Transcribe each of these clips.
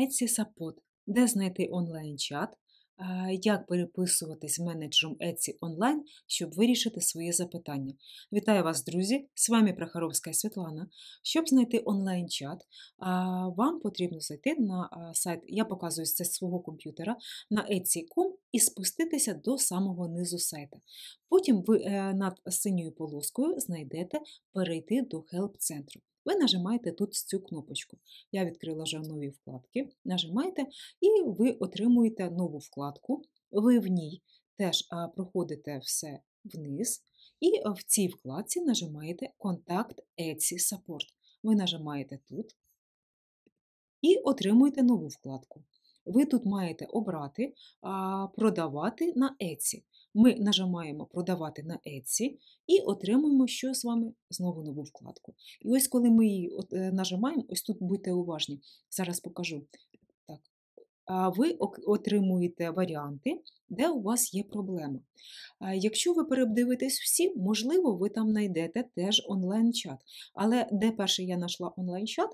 Etsy Support, де знайти онлайн-чат, як переписуватись з менеджером Etsy онлайн, щоб вирішити свої запитання. Вітаю вас, друзі! З вами Прохоровська Світлана. Щоб знайти онлайн-чат, вам потрібно зайти на сайт, я показую це з свого комп'ютера на Etsy.com і спуститися до самого низу сайта. Потім ви е, над синьою полоскою знайдете перейти до Help-центру ви нажимаєте тут цю кнопочку. Я відкрила вже нові вкладки, нажимаєте, і ви отримуєте нову вкладку. Ви в ній теж проходите все вниз, і в цій вкладці нажимаєте Контакт Etsy Support. Ви нажимаєте тут і отримуєте нову вкладку. Ви тут маєте обрати, продавати на Etsy. Ми нажимаємо Продавати на Etsy і отримуємо що з вами знову нову вкладку. І ось коли ми її е, нажимаємо, ось тут будьте уважні, зараз покажу ви отримуєте варіанти, де у вас є проблема. Якщо ви передивитесь всі, можливо, ви там знайдете теж онлайн-чат. Але де перше я знайшла онлайн-чат,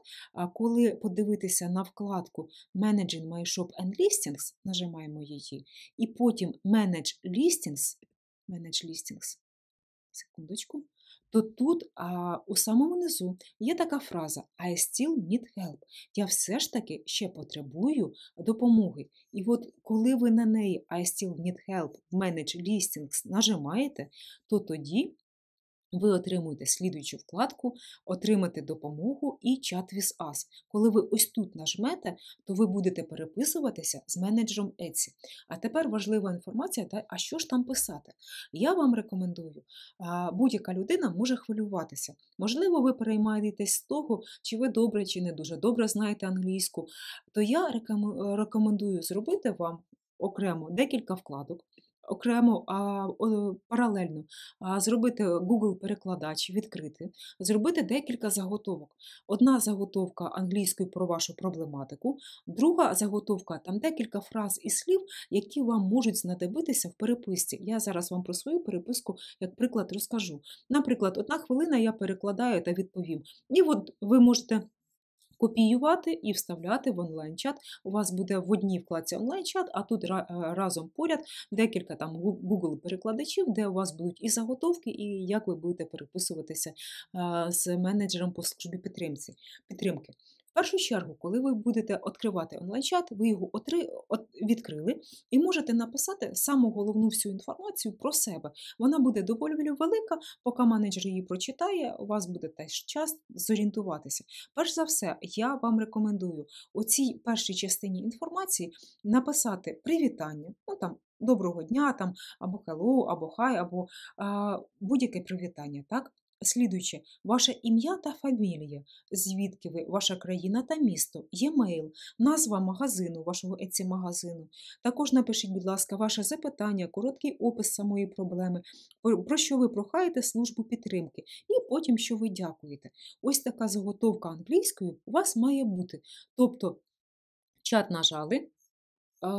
коли подивитися на вкладку Managing My Shop and Listings, нажимаємо її, і потім Manage Listings, Manage Listings, секундочку то тут, а, у самому низу, є така фраза I still need help. Я все ж таки ще потребую допомоги. І от коли ви на неї I still need help, в Manage Listings нажимаєте, то тоді ви отримуєте слідуючу вкладку Отримати допомогу і чат віз Ас. Коли ви ось тут нажмете, то ви будете переписуватися з менеджером Etsy. А тепер важлива інформація, та, а що ж там писати? Я вам рекомендую, будь-яка людина може хвилюватися. Можливо, ви переймаєтесь з того, чи ви добре, чи не дуже добре знаєте англійську. То я рекомендую зробити вам окремо декілька вкладок окремо а, паралельно зробити Google-перекладач, відкрити, зробити декілька заготовок. Одна заготовка англійською про вашу проблематику, друга заготовка там декілька фраз і слів, які вам можуть знадобитися в переписці. Я зараз вам про свою переписку, як приклад, розкажу. Наприклад, одна хвилина я перекладаю та відповім. І от ви можете копіювати і вставляти в онлайн-чат. У вас буде в одній вкладці онлайн-чат, а тут е, разом поряд декілька там Google-перекладачів, де у вас будуть і заготовки, і як ви будете переписуватися е, з менеджером по службі підтримки першу чергу, коли ви будете відкривати онлайн-чат, ви його відкрили і можете написати саму головну всю інформацію про себе. Вона буде доволі велика, поки менеджер її прочитає, у вас буде теж час зорієнтуватися. Перш за все, я вам рекомендую у цій першій частині інформації написати привітання. ну там, Доброго дня, там або hello, або хай, або будь-яке привітання. так? Слідуючи, ваше ім'я та фамілія, звідки ви, ваша країна та місто, e-mail, назва магазину, вашого еці магазину. Також напишіть, будь ласка, ваше запитання, короткий опис самої проблеми, про що ви прохаєте службу підтримки, і потім, що ви дякуєте. Ось така заготовка англійською у вас має бути. Тобто чат нажали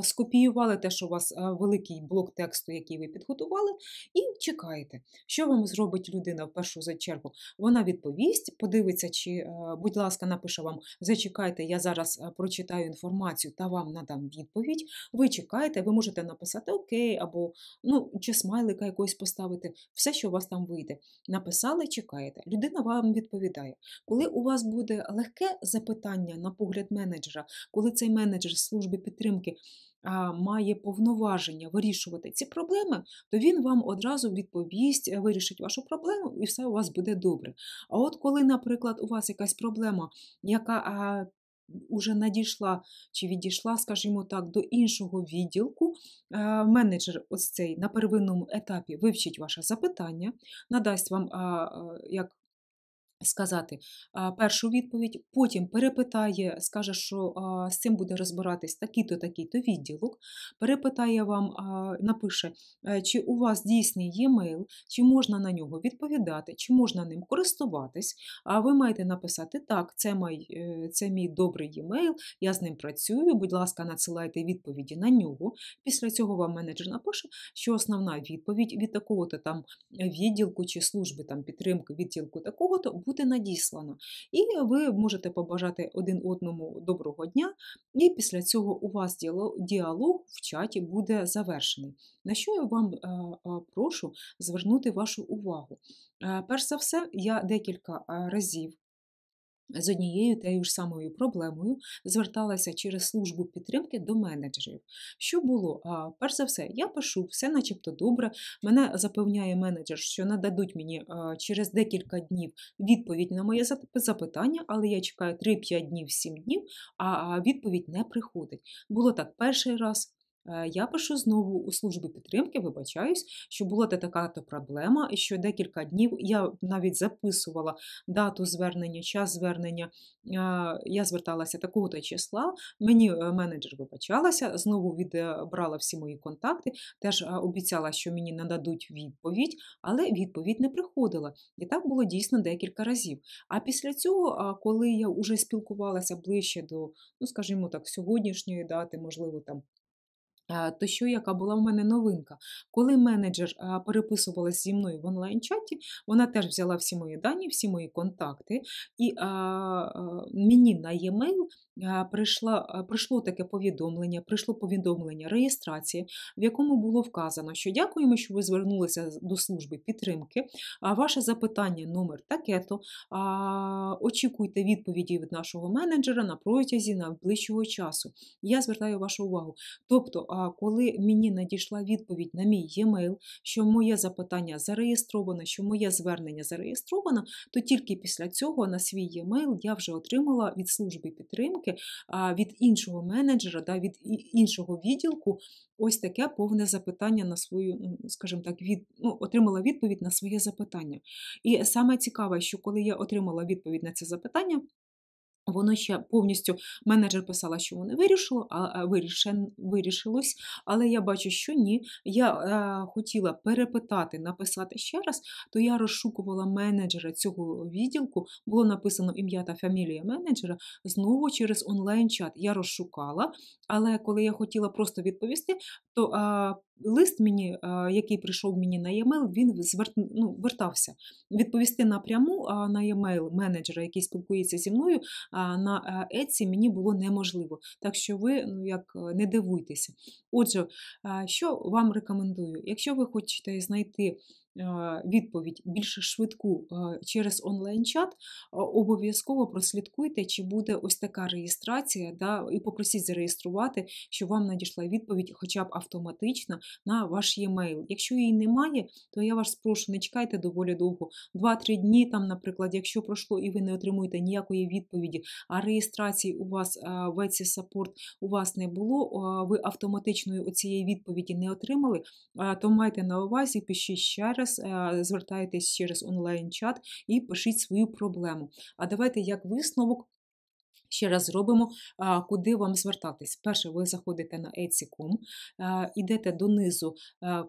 скопіювали те, що у вас великий блок тексту, який ви підготували, і чекаєте, що вам зробить людина в першу чергу? Вона відповість, подивиться, чи, е, будь ласка, напише вам: зачекайте, я зараз е, прочитаю інформацію та вам надам відповідь. Ви чекаєте, ви можете написати Окей, або ну, чи смайлика якогось поставити, все, що у вас там вийде. Написали, чекаєте. Людина вам відповідає. Коли у вас буде легке запитання на погляд менеджера, коли цей менеджер служби підтримки має повноваження вирішувати ці проблеми, то він вам одразу відповість, е, вирішить вашу проблему, і все у вас буде добре. А от коли, наприклад, у вас якась проблема, яка Уже надійшла чи відійшла, скажімо так, до іншого відділку. Менеджер ось цей на первинному етапі вивчить ваше запитання, надасть вам е, як сказати першу відповідь, потім перепитає, скаже, що з цим буде розбиратись такий-то, такий-то відділок, перепитає вам, напише, е, чи у вас дійсний є мейл, чи можна на нього відповідати, чи можна ним користуватись. А ви маєте написати так, це мій, е, це мій добрий емейл, я з ним працюю. Будь ласка, надсилайте відповіді на нього. Після цього вам менеджер напише, що основна відповідь від такого-то там відділку чи служби там підтримки відділку такого-то бути надіслано. І ви можете побажати один одному доброго дня, і після цього у вас діалог в чаті буде завершений. На що я вам е, е, прошу звернути вашу увагу? Е, перш за все, я декілька разів з однією тією ж самою проблемою зверталася через службу підтримки до менеджерів. Що було? А, перш за все, я пишу, все начебто добре. Мене запевняє менеджер, що нададуть мені а, через декілька днів відповідь на моє запитання, але я чекаю 3-5 днів, 7 днів, а відповідь не приходить. Було так перший раз, Е, я пишу знову у службу підтримки, вибачаюсь, що була така-то проблема, і що декілька днів я навіть записувала дату звернення, час звернення. Е, я зверталася такого-то числа, мені е, менеджер вибачалася, знову відбрала всі мої контакти, теж обіцяла, що мені нададуть відповідь, але відповідь не приходила. І так було дійсно декілька разів. А після цього, коли я вже спілкувалася ближче до, ну скажімо так, сьогоднішньої дати, можливо, там. Е, то що, яка була в мене новинка? Коли менеджер е, переписувалася зі мною в онлайн-чаті, вона теж взяла всі мої дані, всі мої контакти, і а, е, а, мені на e-mail прийшла, прийшло таке повідомлення, прийшло повідомлення реєстрації, в якому було вказано, що дякуємо, що ви звернулися до служби підтримки. А ваше запитання номер таке-то. Очікуйте відповіді від нашого менеджера на протязі найближчого часу. Я звертаю вашу увагу. Тобто, а коли мені надійшла відповідь на мій e-mail, що моє запитання зареєстровано, що моє звернення зареєстровано, то тільки після цього на свій e-mail я вже отримала від служби підтримки, від іншого менеджера, від іншого відділку, ось таке повне запитання на свою, скажімо так, від, ну, отримала відповідь на своє запитання. І саме цікаве, що коли я отримала відповідь на це запитання, Воно ще повністю менеджер писала, що воно вирішило, а вирішен, вирішилось. Але я бачу, що ні. Я е, хотіла перепитати, написати ще раз, то я розшукувала менеджера цього відділку. Було написано ім'я та фамілія менеджера. Знову через онлайн-чат я розшукала. Але коли я хотіла просто відповісти, то е, лист, мені, е, який прийшов мені на e-mail, він звер... ну, вертався. Відповісти напряму на e-mail менеджера, який спілкується зі мною, на е, Еці мені було неможливо. Так що ви ну, як е, не дивуйтеся. Отже, що вам рекомендую? Якщо ви хочете знайти Е, відповідь більш швидку е, через онлайн-чат, е, обов'язково прослідкуйте, чи буде ось така реєстрація, да, і попросіть зареєструвати, що вам надійшла відповідь, хоча б автоматично, на ваш e-mail. Якщо її немає, то я вас прошу, не чекайте доволі довго. 2-3 дні, там, наприклад, якщо пройшло і ви не отримуєте ніякої відповіді, а реєстрації у вас в Еці Саппорт у вас не було, ви автоматичної оцієї відповіді не отримали, то майте на увазі, пишіть ще зараз, е, звертайтесь через онлайн-чат і пишіть свою проблему. А давайте як висновок. Ще раз зробимо, куди вам звертатись. Перше, ви заходите на Etsy.com, йдете донизу,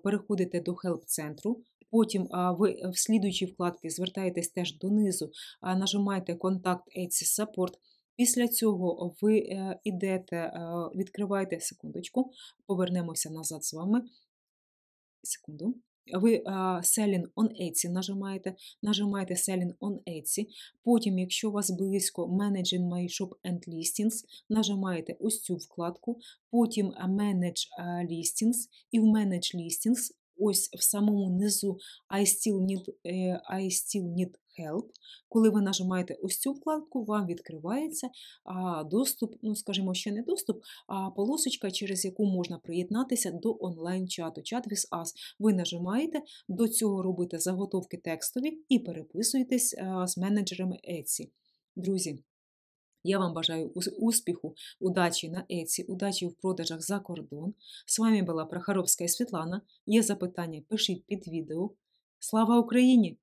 переходите до хелп-центру. Потім ви в слідуючій вкладці звертаєтесь теж донизу, нажимаєте Контакт Etsy Support. Після цього ви е, йдете, е, відкриваєте секундочку, повернемося назад з вами. Секунду. Ви Selling on Etsy нажимаєте, нажимаєте Selling on Etsy. Потім, якщо у вас близько Managing My Shop and Listings, нажимаєте ось цю вкладку, потім Manage Listings і в Manage Listings. Ось в самому низу I still need I still need Help. Коли ви нажимаєте ось цю вкладку, вам відкривається доступ, ну, скажімо, ще не доступ, а полосочка, через яку можна приєднатися до онлайн-чату, чат with us. Ви нажимаєте, до цього робите заготовки текстові і переписуєтесь з менеджерами Etsy. Друзі, я вам бажаю успіху, удачі на Еці, удачі в продажах за кордон. З вами була Прохоровська Світлана. Є запитання, пишіть під відео. Слава Україні!